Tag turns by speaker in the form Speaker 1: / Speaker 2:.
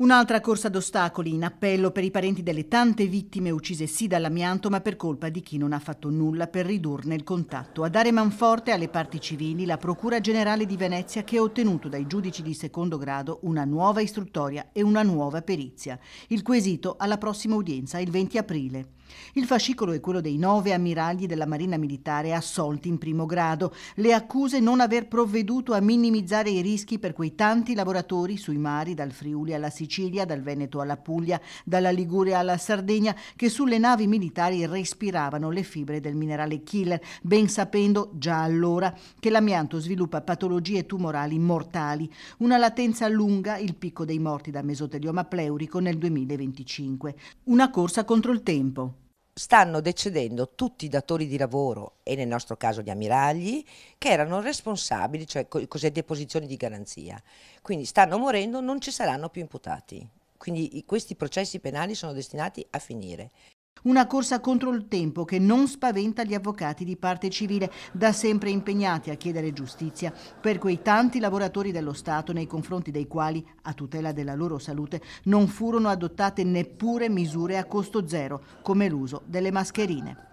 Speaker 1: Un'altra corsa d'ostacoli in appello per i parenti delle tante vittime uccise sì dall'amianto ma per colpa di chi non ha fatto nulla per ridurne il contatto. A dare manforte alle parti civili la Procura Generale di Venezia che ha ottenuto dai giudici di secondo grado una nuova istruttoria e una nuova perizia. Il quesito alla prossima udienza il 20 aprile. Il fascicolo è quello dei nove ammiragli della Marina Militare assolti in primo grado. Le accuse non aver provveduto a minimizzare i rischi per quei tanti lavoratori sui mari dal Friuli alla Sicilia Sicilia, dal Veneto alla Puglia, dalla Liguria alla Sardegna, che sulle navi militari respiravano le fibre del minerale killer, ben sapendo già allora che l'amianto sviluppa patologie tumorali mortali, una latenza lunga, il picco dei morti da
Speaker 2: mesotelioma pleurico nel 2025. Una corsa contro il tempo stanno decedendo tutti i datori di lavoro e nel nostro caso gli ammiragli che erano responsabili, cioè cosiddette posizioni di garanzia. Quindi stanno morendo, non ci saranno più imputati. Quindi questi processi penali sono destinati a finire.
Speaker 1: Una corsa contro il tempo che non spaventa gli avvocati di parte civile, da sempre impegnati a chiedere giustizia per quei tanti lavoratori dello Stato nei confronti dei quali, a tutela della loro salute, non furono adottate neppure misure a costo zero, come l'uso delle mascherine.